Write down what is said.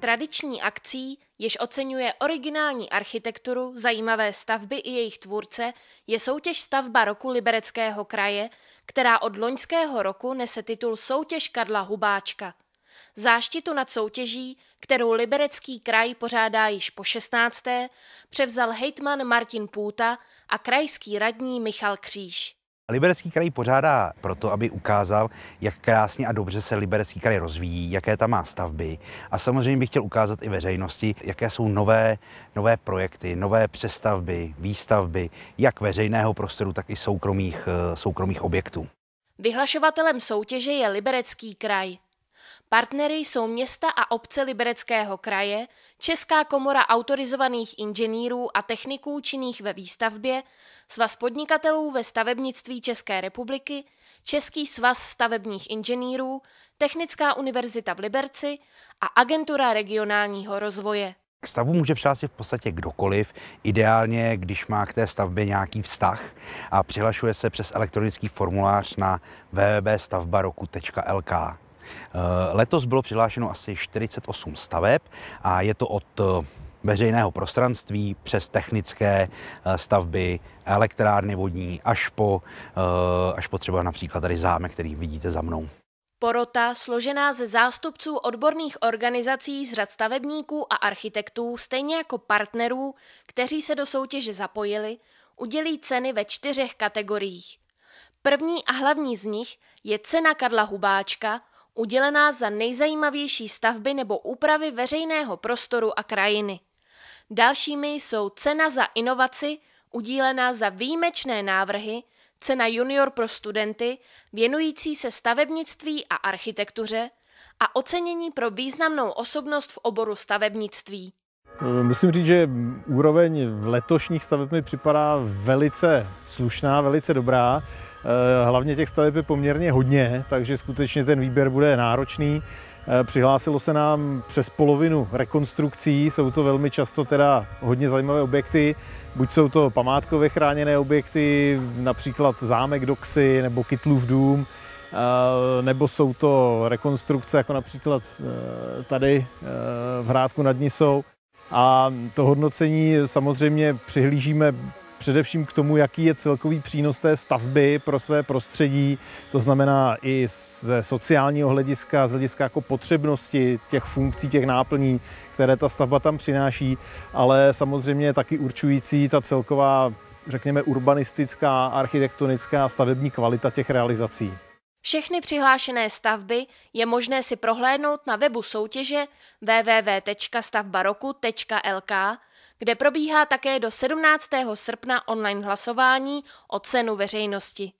Tradiční akcí, jež oceňuje originální architekturu, zajímavé stavby i jejich tvůrce, je soutěž stavba roku Libereckého kraje, která od loňského roku nese titul Soutěž Karla Hubáčka. Záštitu nad soutěží, kterou Liberecký kraj pořádá již po 16., převzal hejtman Martin Půta a krajský radní Michal Kříž. Liberecký kraj pořádá proto, aby ukázal, jak krásně a dobře se Liberecký kraj rozvíjí, jaké tam má stavby. A samozřejmě bych chtěl ukázat i veřejnosti, jaké jsou nové, nové projekty, nové přestavby, výstavby, jak veřejného prostoru, tak i soukromých, soukromých objektů. Vyhlašovatelem soutěže je Liberecký kraj. Partnery jsou města a obce Libereckého kraje, Česká komora autorizovaných inženýrů a techniků činných ve výstavbě, Svaz podnikatelů ve stavebnictví České republiky, Český svaz stavebních inženýrů, Technická univerzita v Liberci a Agentura regionálního rozvoje. K stavu může přihlásit v podstatě kdokoliv, ideálně, když má k té stavbě nějaký vztah a přihlašuje se přes elektronický formulář na www.stavbaroku.lk. Eh, letos bylo přihlášeno asi 48 staveb a je to od eh, veřejného prostranství přes technické eh, stavby, elektrárny vodní až po, až po třeba například tady zámek, který vidíte za mnou. Porota, složená ze zástupců odborných organizací z řad stavebníků a architektů, stejně jako partnerů, kteří se do soutěže zapojili, udělí ceny ve čtyřech kategoriích. První a hlavní z nich je cena Karla Hubáčka – udělená za nejzajímavější stavby nebo úpravy veřejného prostoru a krajiny. Dalšími jsou cena za inovaci, udílená za výjimečné návrhy, cena junior pro studenty, věnující se stavebnictví a architektuře a ocenění pro významnou osobnost v oboru stavebnictví. Eh, musím říct, že úroveň v letošních staveb mi připadá velice slušná, velice dobrá. Eh, hlavně těch staveb je poměrně hodně, takže skutečně ten výběr bude náročný. Eh, přihlásilo se nám přes polovinu rekonstrukcí, jsou to velmi často teda hodně zajímavé objekty, buď jsou to památkově chráněné objekty, například zámek Doxy nebo Kytlův dům, nebo jsou to rekonstrukce, jako například tady v Hrádku nad Nisou. A to hodnocení samozřejmě přihlížíme především k tomu, jaký je celkový přínos té stavby pro své prostředí, to znamená i ze sociálního hlediska, z hlediska jako potřebnosti těch funkcí, těch náplní, které ta stavba tam přináší, ale samozřejmě je taky určující ta celková, řekněme, urbanistická, architektonická, a stavební kvalita těch realizací. Všechny přihlášené stavby je možné si prohlédnout na webu soutěže www.stavbaroku.lk, kde probíhá také do 17. srpna online hlasování o cenu veřejnosti.